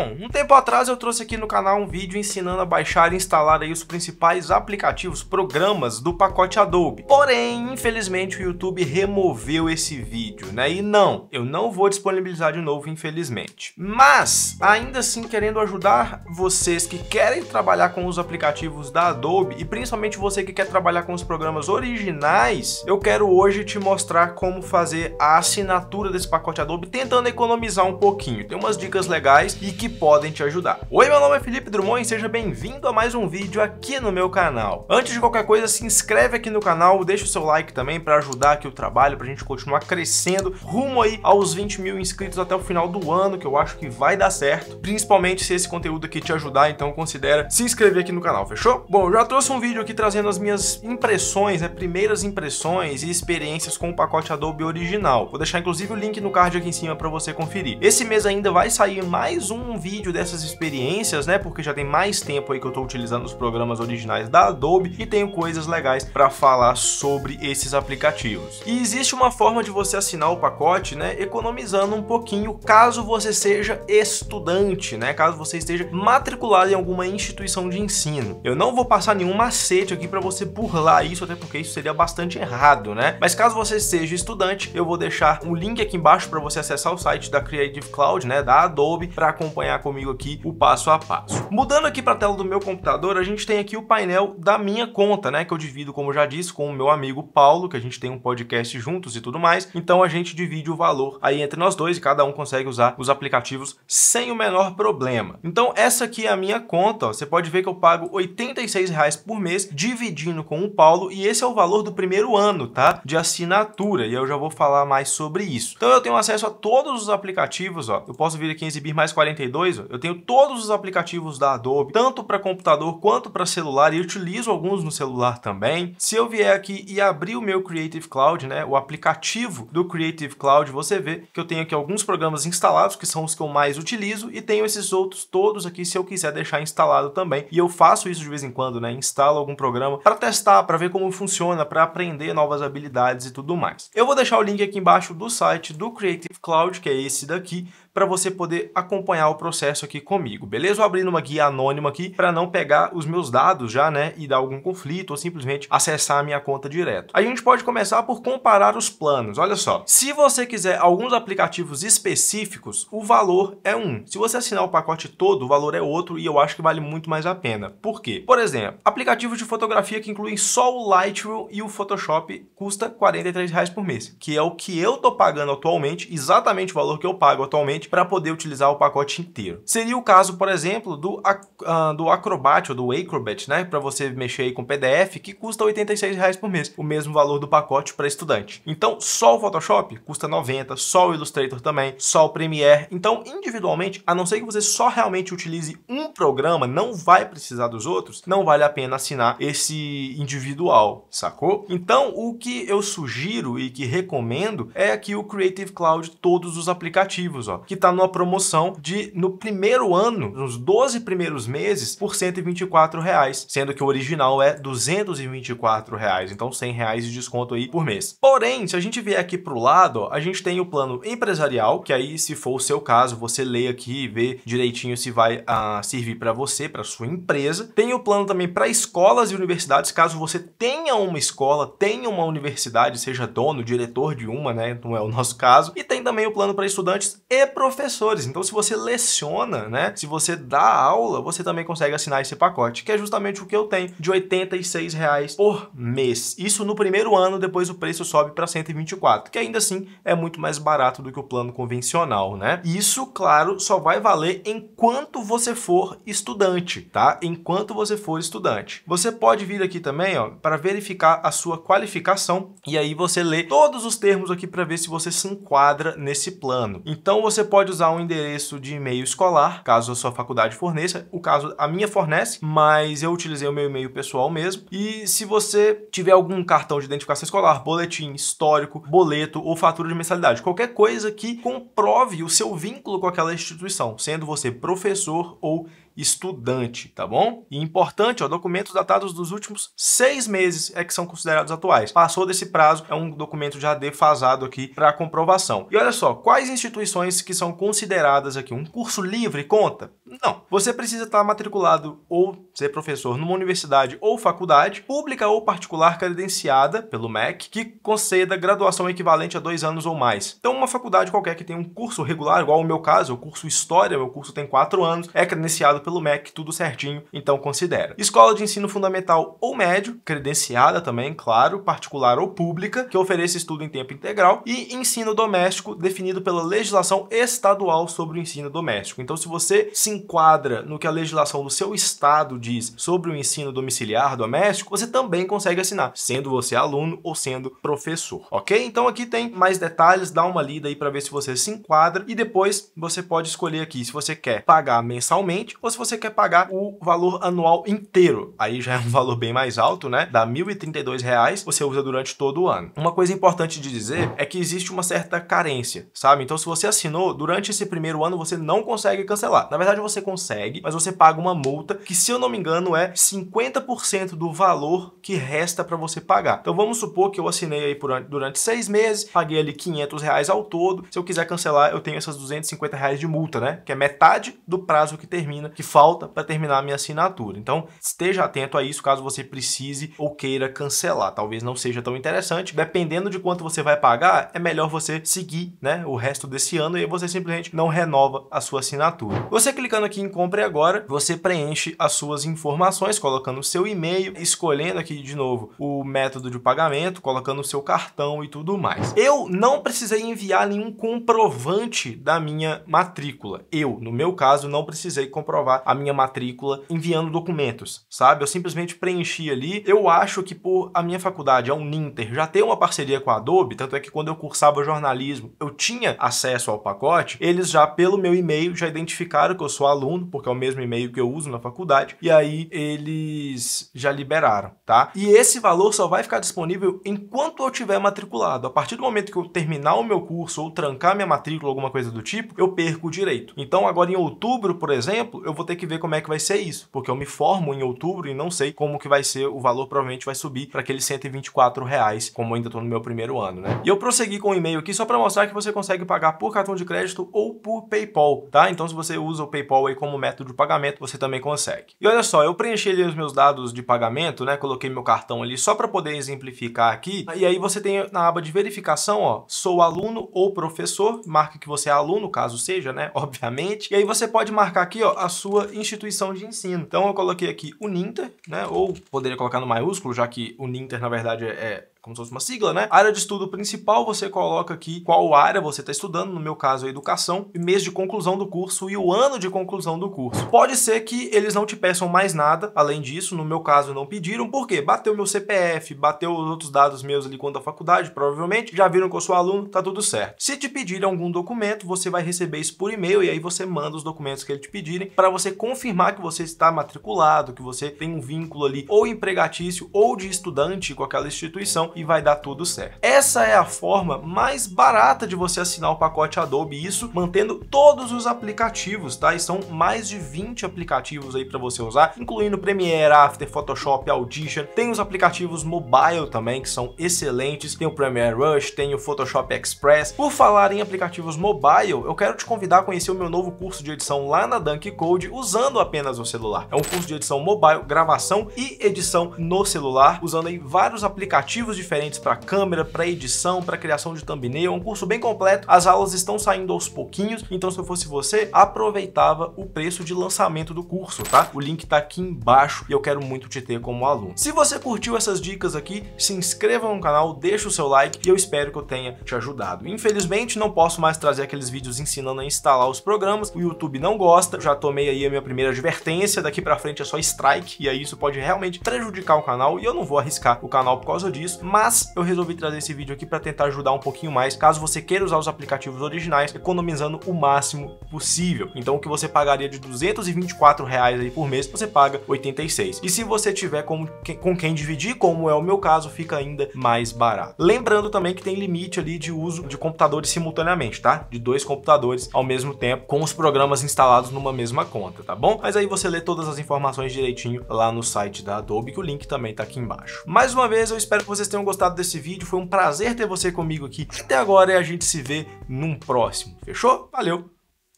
Bom, um tempo atrás eu trouxe aqui no canal um vídeo ensinando a baixar e instalar aí os principais aplicativos, programas do pacote Adobe. Porém, infelizmente o YouTube removeu esse vídeo, né? E não, eu não vou disponibilizar de novo, infelizmente. Mas, ainda assim querendo ajudar vocês que querem trabalhar com os aplicativos da Adobe e principalmente você que quer trabalhar com os programas originais, eu quero hoje te mostrar como fazer a assinatura desse pacote Adobe tentando economizar um pouquinho. Tem umas dicas legais e que podem te ajudar. Oi, meu nome é Felipe Drummond e seja bem-vindo a mais um vídeo aqui no meu canal. Antes de qualquer coisa, se inscreve aqui no canal, deixa o seu like também para ajudar aqui o trabalho, para a gente continuar crescendo rumo aí aos 20 mil inscritos até o final do ano, que eu acho que vai dar certo, principalmente se esse conteúdo aqui te ajudar, então considera se inscrever aqui no canal, fechou? Bom, eu já trouxe um vídeo aqui trazendo as minhas impressões, né, primeiras impressões e experiências com o pacote Adobe original. Vou deixar inclusive o link no card aqui em cima para você conferir. Esse mês ainda vai sair mais um vídeo dessas experiências, né? Porque já tem mais tempo aí que eu tô utilizando os programas originais da Adobe e tenho coisas legais para falar sobre esses aplicativos. E existe uma forma de você assinar o pacote, né? Economizando um pouquinho caso você seja estudante, né? Caso você esteja matriculado em alguma instituição de ensino. Eu não vou passar nenhum macete aqui para você burlar isso, até porque isso seria bastante errado, né? Mas caso você seja estudante, eu vou deixar um link aqui embaixo para você acessar o site da Creative Cloud, né? Da Adobe para acompanhar acompanhar comigo aqui o passo a passo. Mudando aqui para a tela do meu computador, a gente tem aqui o painel da minha conta, né, que eu divido, como já disse, com o meu amigo Paulo, que a gente tem um podcast juntos e tudo mais. Então a gente divide o valor aí entre nós dois e cada um consegue usar os aplicativos sem o menor problema. Então essa aqui é a minha conta, ó. você pode ver que eu pago R$ 86,00 por mês dividindo com o Paulo e esse é o valor do primeiro ano, tá? De assinatura e eu já vou falar mais sobre isso. Então eu tenho acesso a todos os aplicativos, ó. Eu posso vir aqui em exibir mais 42 eu tenho todos os aplicativos da Adobe, tanto para computador quanto para celular, e utilizo alguns no celular também. Se eu vier aqui e abrir o meu Creative Cloud, né, o aplicativo do Creative Cloud, você vê que eu tenho aqui alguns programas instalados, que são os que eu mais utilizo, e tenho esses outros todos aqui se eu quiser deixar instalado também. E eu faço isso de vez em quando, né, instalo algum programa para testar, para ver como funciona, para aprender novas habilidades e tudo mais. Eu vou deixar o link aqui embaixo do site do Creative Cloud, que é esse daqui, para você poder acompanhar o processo aqui comigo, beleza? Vou abrindo uma guia anônima aqui para não pegar os meus dados já, né, e dar algum conflito ou simplesmente acessar a minha conta direto. A gente pode começar por comparar os planos. Olha só, se você quiser alguns aplicativos específicos, o valor é um. Se você assinar o pacote todo, o valor é outro e eu acho que vale muito mais a pena. Por quê? Por exemplo, aplicativos de fotografia que incluem só o Lightroom e o Photoshop custa R$ 43 por mês, que é o que eu tô pagando atualmente, exatamente o valor que eu pago atualmente suficiente para poder utilizar o pacote inteiro. Seria o caso, por exemplo, do, uh, do Acrobat ou do Acrobat, né? Para você mexer aí com PDF, que custa R$ reais por mês, o mesmo valor do pacote para estudante. Então, só o Photoshop custa 90, só o Illustrator também, só o Premiere. Então, individualmente, a não ser que você só realmente utilize um programa, não vai precisar dos outros, não vale a pena assinar esse individual, sacou? Então, o que eu sugiro e que recomendo é aqui o Creative Cloud todos os aplicativos, ó, que está numa promoção de, no primeiro ano, nos 12 primeiros meses, por 124 reais, sendo que o original é 224 reais, então 100 reais de desconto aí por mês. Porém, se a gente vier aqui para o lado, a gente tem o plano empresarial, que aí se for o seu caso, você lê aqui e vê direitinho se vai ah, servir para você, para sua empresa. Tem o plano também para escolas e universidades, caso você tenha uma escola, tenha uma universidade, seja dono, diretor de uma, né, não é o nosso caso. E tem também o plano para estudantes e professores. Então, se você leciona, né? Se você dá aula, você também consegue assinar esse pacote, que é justamente o que eu tenho, de 86 reais por mês. Isso no primeiro ano, depois o preço sobe para 124, que ainda assim é muito mais barato do que o plano convencional, né? Isso, claro, só vai valer enquanto você for estudante, tá? Enquanto você for estudante. Você pode vir aqui também, ó, para verificar a sua qualificação e aí você lê todos os termos aqui para ver se você se enquadra nesse plano. Então você pode usar um endereço de e-mail escolar, caso a sua faculdade forneça, o caso a minha fornece, mas eu utilizei o meu e-mail pessoal mesmo. E se você tiver algum cartão de identificação escolar, boletim, histórico, boleto ou fatura de mensalidade, qualquer coisa que comprove o seu vínculo com aquela instituição, sendo você professor ou estudante, tá bom? E importante, ó, documentos datados dos últimos seis meses é que são considerados atuais. Passou desse prazo, é um documento já defasado aqui para comprovação. E olha só, quais instituições que são consideradas aqui? Um curso livre conta? Não. Você precisa estar matriculado ou ser professor numa universidade ou faculdade, pública ou particular credenciada pelo MEC, que conceda graduação equivalente a dois anos ou mais. Então, uma faculdade qualquer que tenha um curso regular, igual o meu caso, o curso História, meu curso tem quatro anos, é credenciado pelo MEC, tudo certinho, então considera. Escola de ensino fundamental ou médio, credenciada também, claro, particular ou pública, que ofereça estudo em tempo integral, e ensino doméstico, definido pela legislação estadual sobre o ensino doméstico. Então, se você se enquadra no que a legislação do seu estado diz sobre o ensino domiciliar doméstico, você também consegue assinar, sendo você aluno ou sendo professor, ok? Então aqui tem mais detalhes, dá uma lida aí para ver se você se enquadra e depois você pode escolher aqui se você quer pagar mensalmente ou se você quer pagar o valor anual inteiro. Aí já é um valor bem mais alto, né? Dá R$ 1.032, você usa durante todo o ano. Uma coisa importante de dizer é que existe uma certa carência, sabe? Então se você assinou, durante esse primeiro ano você não consegue cancelar. Na verdade, você você consegue, mas você paga uma multa que, se eu não me engano, é 50% do valor que resta para você pagar. Então vamos supor que eu assinei aí por, durante seis meses, paguei ali 500 reais ao todo. Se eu quiser cancelar, eu tenho essas 250 reais de multa, né? Que é metade do prazo que termina, que falta para terminar a minha assinatura. Então esteja atento a isso caso você precise ou queira cancelar. Talvez não seja tão interessante. Dependendo de quanto você vai pagar, é melhor você seguir, né? O resto desse ano e aí você simplesmente não renova a sua assinatura. Você clicando Clicando aqui em compre agora, você preenche as suas informações, colocando o seu e-mail, escolhendo aqui de novo o método de pagamento, colocando o seu cartão e tudo mais. Eu não precisei enviar nenhum comprovante da minha matrícula. Eu, no meu caso, não precisei comprovar a minha matrícula enviando documentos, sabe? Eu simplesmente preenchi ali. Eu acho que por a minha faculdade, a Uninter, já ter uma parceria com a Adobe, tanto é que quando eu cursava jornalismo, eu tinha acesso ao pacote, eles já pelo meu e-mail já identificaram que eu sou aluno, porque é o mesmo e-mail que eu uso na faculdade, e aí eles já liberaram, tá? E esse valor só vai ficar disponível enquanto eu tiver matriculado. A partir do momento que eu terminar o meu curso ou trancar minha matrícula, alguma coisa do tipo, eu perco o direito. Então agora em outubro, por exemplo, eu vou ter que ver como é que vai ser isso, porque eu me formo em outubro e não sei como que vai ser o valor, provavelmente vai subir para aqueles 124 reais, como eu ainda estou no meu primeiro ano, né? E eu prossegui com o e-mail aqui só para mostrar que você consegue pagar por cartão de crédito ou por PayPal, tá? Então se você usa o PayPal PayPal aí como método de pagamento, você também consegue. E olha só, eu preenchi ali os meus dados de pagamento, né? Coloquei meu cartão ali só para poder exemplificar aqui. E aí você tem na aba de verificação, ó, sou aluno ou professor, marque que você é aluno, caso seja, né? Obviamente. E aí você pode marcar aqui, ó, a sua instituição de ensino. Então eu coloquei aqui o Ninter, né? Ou poderia colocar no maiúsculo, já que o Ninter na verdade é, é como se fosse uma sigla, né? Área de estudo principal, você coloca aqui qual área você está estudando, no meu caso é educação, mês de conclusão do curso e o ano de conclusão do curso. Pode ser que eles não te peçam mais nada, além disso, no meu caso não pediram, porque bateu meu CPF, bateu os outros dados meus ali quanto à faculdade, provavelmente, já viram que eu sou aluno, tá tudo certo. Se te pedirem algum documento, você vai receber isso por e-mail e aí você manda os documentos que eles te pedirem para você confirmar que você está matriculado, que você tem um vínculo ali ou empregatício ou de estudante com aquela instituição e vai dar tudo certo. Essa é a forma mais barata de você assinar o pacote Adobe, isso mantendo todos os aplicativos, tá? E são mais de 20 aplicativos aí para você usar, incluindo Premiere, After, Photoshop, Audition. Tem os aplicativos mobile também, que são excelentes. Tem o Premiere Rush, tem o Photoshop Express. Por falar em aplicativos mobile, eu quero te convidar a conhecer o meu novo curso de edição lá na Dunk Code usando apenas o celular. É um curso de edição mobile, gravação e edição no celular, usando aí vários aplicativos de diferentes para câmera, para edição, para criação de thumbnail, é um curso bem completo. As aulas estão saindo aos pouquinhos, então se eu fosse você, aproveitava o preço de lançamento do curso, tá? O link tá aqui embaixo e eu quero muito te ter como aluno. Se você curtiu essas dicas aqui, se inscreva no canal, deixa o seu like e eu espero que eu tenha te ajudado. Infelizmente, não posso mais trazer aqueles vídeos ensinando a instalar os programas, o YouTube não gosta, já tomei aí a minha primeira advertência, daqui pra frente é só strike, e aí isso pode realmente prejudicar o canal, e eu não vou arriscar o canal por causa disso, mas eu resolvi trazer esse vídeo aqui para tentar ajudar um pouquinho mais, caso você queira usar os aplicativos originais, economizando o máximo possível. Então o que você pagaria de 224 reais aí por mês, você paga 86. E se você tiver com, com quem dividir, como é o meu caso, fica ainda mais barato. Lembrando também que tem limite ali de uso de computadores simultaneamente, tá? De dois computadores ao mesmo tempo, com os programas instalados numa mesma conta, tá bom? Mas aí você lê todas as informações direitinho lá no site da Adobe, que o link também tá aqui embaixo. Mais uma vez, eu espero que vocês tenham tenham gostado desse vídeo, foi um prazer ter você comigo aqui até agora e a gente se vê num próximo, fechou? Valeu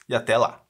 e até lá!